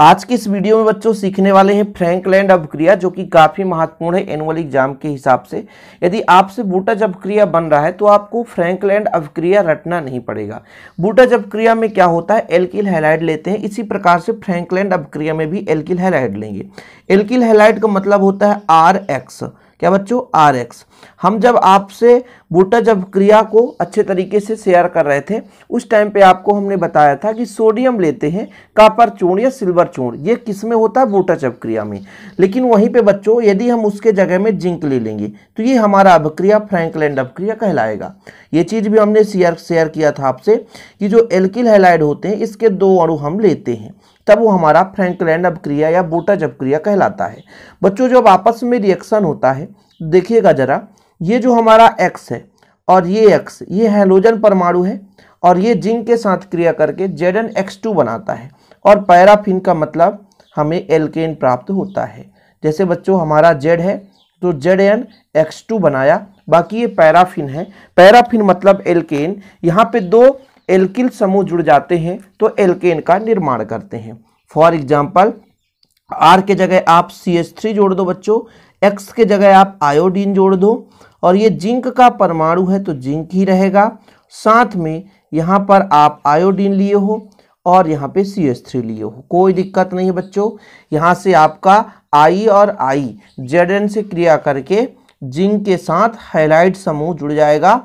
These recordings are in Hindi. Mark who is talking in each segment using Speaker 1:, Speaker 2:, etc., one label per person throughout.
Speaker 1: आज की इस वीडियो में बच्चों सीखने वाले हैं फ्रैंकलैंड अभिक्रिया जो कि काफ़ी महत्वपूर्ण है एनुअल एग्जाम के हिसाब से यदि आपसे बूटा जबक्रिया बन रहा है तो आपको फ्रैंकलैंड अभिक्रिया रटना नहीं पड़ेगा जब क्रिया में क्या होता है एल्किल हेलाइड लेते हैं इसी प्रकार से फ्रैंकलैंड अभिक्रिया में भी एल्किल हेलाइड लेंगे एल्किल हेलाइड का मतलब होता है आर एक्स क्या बच्चों आर एक्स हम जब आपसे बूटा जब क्रिया को अच्छे तरीके से शेयर कर रहे थे उस टाइम पे आपको हमने बताया था कि सोडियम लेते हैं कापर चूर्ण या सिल्वर चूर्ण ये किस में होता है बूटा जब क्रिया में लेकिन वहीं पे बच्चों यदि हम उसके जगह में जिंक ले लेंगे तो ये हमारा अभिक्रिया फ्रैंकलैंड अभिक्रिया कहलाएगा ये चीज़ भी हमने शेयर शेयर किया था आपसे कि जो एल्किल हेलाइड होते हैं इसके दो अणु हम लेते हैं तब वो हमारा फ्रैंकलैंड अभक्रिया या बूटा जब क्रिया कहलाता है बच्चों जब आपस में रिएक्शन होता है देखिएगा जरा ये जो हमारा एक्स है और ये एक्स ये हेलोजन परमाणु है और ये जिंक के साथ क्रिया करके जेड एन एक्स टू बनाता है और पैराफिन का मतलब हमें एल्केन प्राप्त होता है जैसे बच्चों हमारा जेड है तो जेड एन एक्स टू बनाया बाकी ये पैराफिन है पैराफिन मतलब एल्केन यहाँ पे दो एल्किल समूह जुड़ जाते हैं तो एल्केन का निर्माण करते हैं फॉर एग्जाम्पल आर के जगह आप सी एच थ्री जोड़ दो बच्चों एक्स के जगह आप आयोडीन जोड़ दो और ये जिंक का परमाणु है तो जिंक ही रहेगा साथ में यहाँ पर आप आयोडीन लिए हो और यहाँ पे सी एस थ्री लिए हो कोई दिक्कत नहीं है बच्चों यहाँ से आपका आई और आई जेड एन से क्रिया करके जिंक के साथ हाइलाइट समूह जुड़ जाएगा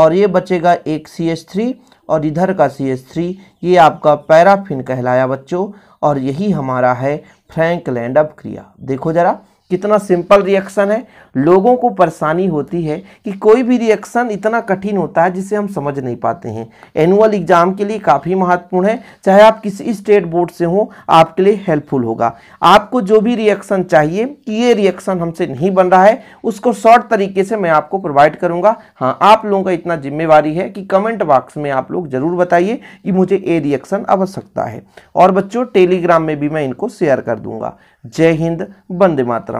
Speaker 1: और ये बचेगा एक सी एस थ्री और इधर का सी एस थ्री ये आपका पैराफिन कहलाया बच्चों और यही हमारा है फ्रैंक लैंड अप क्रिया देखो ज़रा कितना सिंपल रिएक्शन है लोगों को परेशानी होती है कि कोई भी रिएक्शन इतना कठिन होता है जिसे हम समझ नहीं पाते हैं एनुअल एग्जाम के लिए काफ़ी महत्वपूर्ण है चाहे आप किसी स्टेट बोर्ड से हो आपके लिए हेल्पफुल होगा आपको जो भी रिएक्शन चाहिए कि ये रिएक्शन हमसे नहीं बन रहा है उसको शॉर्ट तरीके से मैं आपको प्रोवाइड करूँगा हाँ आप लोगों का इतना जिम्मेवारी है कि कमेंट बॉक्स में आप लोग ज़रूर बताइए कि मुझे ये रिएक्शन आवश्यकता है और बच्चों टेलीग्राम में भी मैं इनको शेयर कर दूंगा जय हिंद बंदे मातरम